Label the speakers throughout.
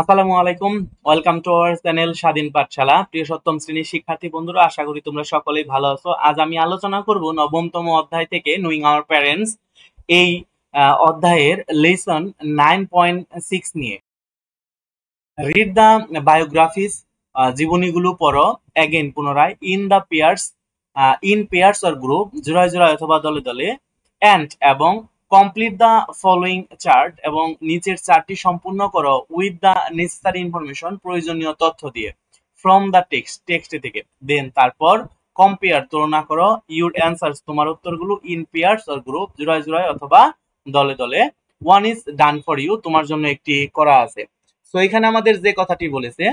Speaker 1: আসসালামু আলাইকুম welcome to our channel স্বাধীন পাঠশালা প্রিয় সপ্তম শ্রেণীর শিক্ষার্থী বন্ধুরা আশা করি তোমরা সকলেই ভালো আছো আজ আমি আলোচনা করব নবমতম অধ্যায় থেকে নুইং আওয়ার প্যারেন্টস এই অধ্যায়ের লেসন নাইন পয়েন্ট সিক্স নিয়ে রিড দ্য বায়োগ্রাফিস জীবনীগুলো পড়ো অ্যাগেন পুনরায় in the pairs in pairs or group জোড়ায় জোড়ায় অথবা দলে দলে অ্যান্ড এবং কমপ্লিট দ্য ফলোয়িং চার্ট এবং নিচের চার্টটি সম্পূর্ণ করো উইথ দ্য নেসেসারি ইনফরমেশন প্রয়োজনীয় তথ্য দিয়ে ফ্রম দ্য টেক্সট টেক্সট থেকে দেন তারপর কম্পেয়ার তুলনা করো ইউর অ্যান্সার তোমার উত্তরগুলো ইন পেয়ার্স অর গ্রুপ জুড়ায় জুড়ায় অথবা দলে দলে one is done for you তোমার জন্য একটি করা আছে সো এখানে আমাদের যে কথাটি বলেছে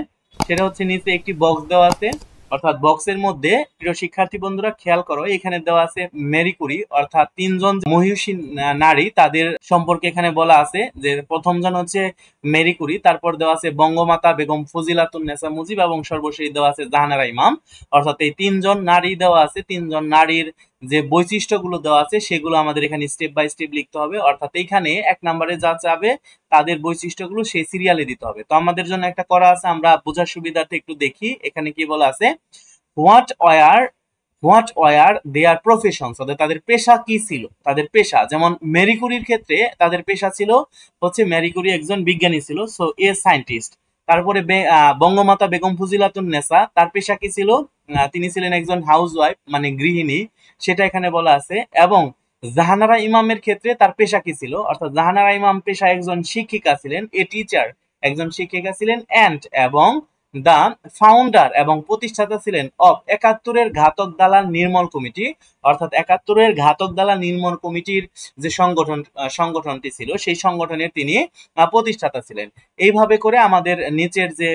Speaker 1: সেটা হচ্ছে নিচে একটি বক্স দেওয়া আছে অর্থাৎ বক্সের মধ্যে প্রিয় শিক্ষার্থী বন্ধুরা খেয়াল করো এখানে দেওয়া আছে মেরি কুরি অর্থাৎ তিনজন মহিষী নারী তাদের সম্পর্কে এখানে বলা আছে যে প্রথম জন হচ্ছে মেরি কুরি তারপর দেওয়া আছে বঙ্গমাতা বেগম ফজিলাতুন নেসা মুজিব এবং সর্বশেষ দেওয়া আছে জাহানারা ইমাম অর্থাৎ এই তিনজন নারী দেওয়া আছে তিনজন নারীর যে বৈশিষ্ট্যগুলো দেওয়া আছে সেগুলো আমাদের এখানে স্টেপ বাই স্টেপ লিখতে হবে অর্থাৎ এখানে এক নম্বরে যা চাবে তাদের বৈশিষ্ট্যগুলো সেই সিরিয়ালে দিতে হবে তো আমাদের জন্য একটা করা আছে আমরা বোঝার সুবিধার্থে একটু দেখি এখানে কি বলা আছে what were what were their profession অর্থাৎ তাদের পেশা কি ছিল তাদের পেশা যেমন মেরিকুরির ক্ষেত্রে তাদের পেশা ছিল হচ্ছে মেরিকুরি একজন বিজ্ঞানী ছিল সো এ সায়েন্টিস্ট তারপরে বঙ্গমাতা বেগম ফুজিলাতুন নেসা তার পেশা কি ছিল তিনি ছিলেন একজন হাউস ওয়াইফ মানে গৃহিণী সেটা এখানে বলা আছে এবং জাহানারা ইমামের ক্ষেত্রে তার পেশা কি ছিল অর্থাৎ জাহানারা ইমাম পেশা একজন শিক্ষিকা ছিলেন এ টিচার একজন শিক্ষিকা ছিলেন অ্যান্ড এবং দা ফাউন্ডার এবং প্রতিষ্ঠাতা ছিলেন অব একাত্তরের ঘাতক দালাল নির্মল কমিটি অর্থাৎ একাত্তরের ঘাতক দালাল নির্মল কমিটির যে সংগঠন সংগঠনটি ছিল সেই সংগঠনের তিনি প্রতিষ্ঠাতা ছিলেন এইভাবে করে আমাদের নিচের যে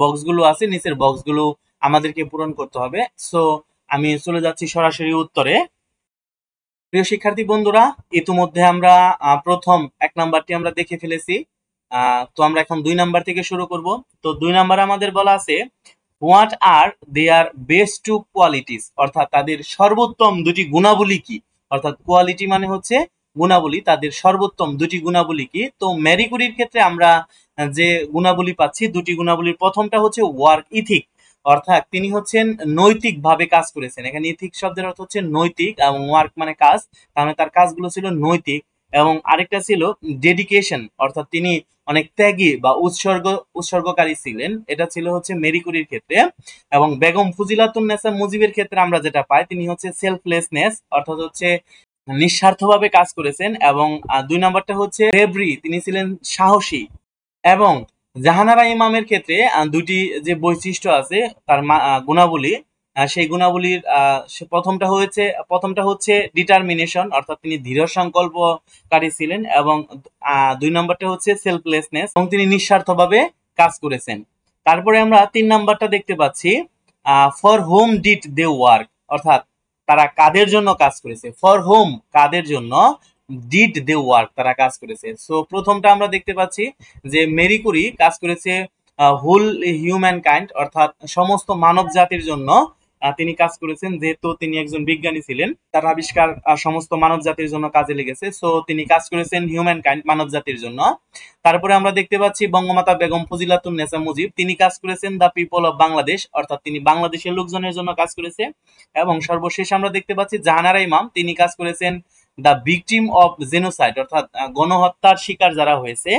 Speaker 1: বক্সগুলো আছে নিচের বক্সগুলো আমাদেরকে পূরণ করতে হবে সো আমি চলে যাচ্ছি সরাসরি উত্তরে প্রিয় শিক্ষার্থী বন্ধুরা ইতিমধ্যে আমরা প্রথম এক নাম্বারটি আমরা দেখে ফেলেছি তো আমরা এখন দুই নাম্বার থেকে শুরু করব তো দুই নাম্বার আমাদের বলা আছে what are their best two qualities অর্থাৎ তাদের সর্বোত্তম দুটি গুণাবলী কি অর্থাৎ কোয়ালিটি মানে হচ্ছে গুণাবলী তাদের সর্বোত্তম দুটি গুণাবলী কি তো ম্যারি ক্ষেত্রে আমরা যে গুণাবলী পাচ্ছি দুটি গুণাবলীর প্রথমটা হচ্ছে ওয়ার্ক ইথিক অর্থাৎ তিনি হচ্ছেন নৈতিকভাবে কাজ করেছেন এখানে ইথিক শব্দের অর্থ হচ্ছে নৈতিক এবং ওয়ার্ক মানে কাজ তাহলে তার কাজগুলো ছিল নৈতিক এবং আরেকটা ছিল ডেডিকেশন অর্থাৎ তিনি অনেক ত্যাগী বা উৎসর্গ উৎসর্গকারী ছিলেন এটা ছিল হচ্ছে মেরিকুরির ক্ষেত্রে এবং বেগম ফুজিলাতুন নেসা মুজিবের ক্ষেত্রে আমরা যেটা পাই তিনি হচ্ছে সেলফলেসনেস অর্থাৎ হচ্ছে নিঃস্বার্থভাবে কাজ করেছেন এবং দুই নম্বরটা হচ্ছে রেবরি তিনি ছিলেন সাহসী এবং জাহানারা ইমামের ক্ষেত্রে দুটি যে বৈশিষ্ট্য আছে তার গুণাবলী সেই গুণাবলীর প্রথমটা হয়েছে প্রথমটা হচ্ছে ডিটারমিনেশন অর্থাৎ তিনি দৃঢ় সংকল্পকারী ছিলেন এবং দুই নম্বরটা হচ্ছে সেলফলেসনেস এবং তিনি নিঃস্বার্থভাবে কাজ করেছেন তারপরে আমরা তিন নম্বরটা দেখতে পাচ্ছি for whom did they work অর্থাৎ তারা কাদের জন্য কাজ করেছে ফর হোম কাদের জন্য ডিড দে ওয়ার্ক তারা কাজ করেছে সো প্রথমটা আমরা দেখতে পাচ্ছি যে মেরি কাজ করেছে হুল হিউম্যান কাইন্ড অর্থাৎ সমস্ত মানব জাতির জন্য তিনি কাজ করেছেন যেহেতু তিনি একজন বিজ্ঞানী ছিলেন তার আবিষ্কার সমস্ত মানব জাতির জন্য কাজে লেগেছে সো তিনি কাজ করেছেন হিউম্যান কাইন্ড মানব জাতির জন্য তারপরে আমরা দেখতে পাচ্ছি বঙ্গমাতা বেগম ফজিলাতুন নেসা মুজিব তিনি কাজ করেছেন দ্য পিপল অফ বাংলাদেশ অর্থাৎ তিনি বাংলাদেশের লোকজনের জন্য কাজ করেছে এবং সর্বশেষ আমরা দেখতে পাচ্ছি জাহানারা ইমাম তিনি কাজ করেছেন ah the victim of genocide অর্থাৎ গণহত্যার শিকার যারা হয়েছে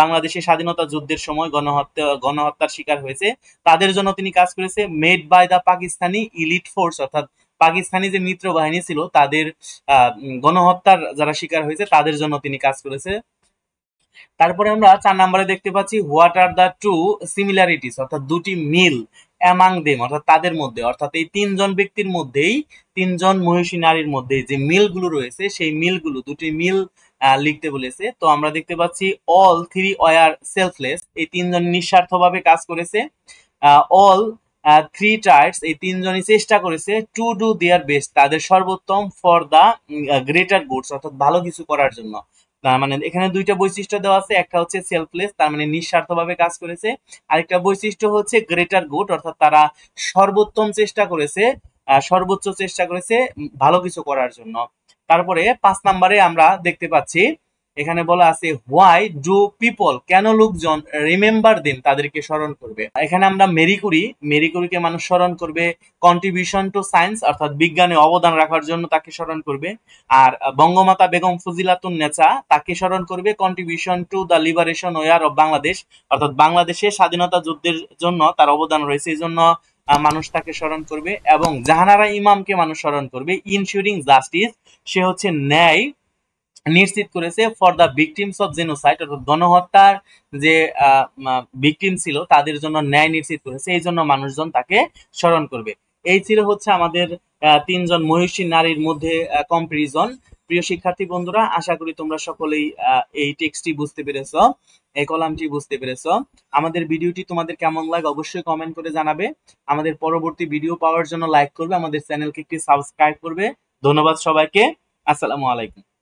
Speaker 1: বাংলাদেশের স্বাধীনতা যুদ্ধের সময় গণহত্যা গণহত্যার শিকার হয়েছে তাদের জন্য তিনি কাজ করেছে made by the Pakistani elite force অর্থাৎ পাকিস্তানি যে মিত্র বাহিনী ছিল তাদের গণহত্যার যারা শিকার হয়েছে তাদের জন্য তিনি কাজ করেছে তারপরে আমরা চার নম্বরে দেখতে পাচ্ছি what are the two similarities অর্থাৎ দুটি মিল অ্যামাং দেম অর্থাৎ তাদের মধ্যে অর্থাৎ এই তিনজন ব্যক্তির মধ্যেই তিনজন মহিষী নারীর মধ্যে যে মিলগুলো রয়েছে সেই মিলগুলো দুটি মিল লিখতে বলেছে তো আমরা দেখতে পাচ্ছি অল থ্রি ওয়ার সেলফলেস এই তিনজন নিঃস্বার্থভাবে কাজ করেছে অল থ্রি টাইটস এই তিনজনই চেষ্টা করেছে টু ডু দেয়ার বেস্ট তাদের সর্বোত্তম ফর দা গ্রেটার গুডস অর্থাৎ ভালো কিছু করার জন্য তার মানে এখানে দুইটা বৈশিষ্ট্য দেওয়া আছে একটা হচ্ছে সেলফলেস তার মানে নিঃস্বার্থভাবে কাজ করেছে আরেকটা বৈশিষ্ট্য হচ্ছে গ্রেটার গুড অর্থাৎ তারা সর্বোত্তম চেষ্টা করেছে সর্বোচ্চ চেষ্টা করেছে ভালো কিছু করার জন্য তারপরে পাঁচ নম্বরে আমরা দেখতে পাচ্ছি এখানে বলা আছে হোয়াই ডু পিপল কেন লোকজন রিমেম্বার দেন তাদেরকে স্মরণ করবে এখানে আমরা মেরিকুরি মেরিকুরিকে মানুষ স্মরণ করবে কন্ট্রিবিউশন টু সায়েন্স অর্থাৎ বিজ্ঞানে অবদান রাখার জন্য তাকে স্মরণ করবে আর বঙ্গমাতা বেগম ফজিলাতুন নেচা তাকে স্মরণ করবে contribution to the liberation war of Bangladesh অর্থাৎ বাংলাদেশের স্বাধীনতা যুদ্ধের জন্য তার অবদান রয়েছে এই জন্য মানুষ তাকে স্মরণ করবে এবং জাহানারা ইমামকে মানুষ স্মরণ করবে ইনসিউরিং জাস্টিস সে হচ্ছে ন্যায় নিশ্চিত করেছে for the victims of genocide অর্থাৎ গণহত্যার যে ভিকটিম ছিল তাদের জন্য ন্যায় নিশ্চিত করেছে এই জন্য মানুষজন তাকে স্মরণ করবে এই ছিল হচ্ছে আমাদের তিনজন মহিষী নারীর মধ্যে কম্পারিজন প্রিয় শিক্ষার্থী বন্ধুরা আশা করি তোমরা সকলেই এই টেক্সটটি বুঝতে পেরেছ এই কলামটি বুঝতে পেরেছ আমাদের ভিডিওটি তোমাদের কেমন লাগে অবশ্যই কমেন্ট করে জানাবে আমাদের পরবর্তী ভিডিও পাওয়ার জন্য লাইক করবে আমাদের চ্যানেলকে একটি সাবস্ক্রাইব করবে ধন্যবাদ সবাইকে আসসালামু আলাইকুম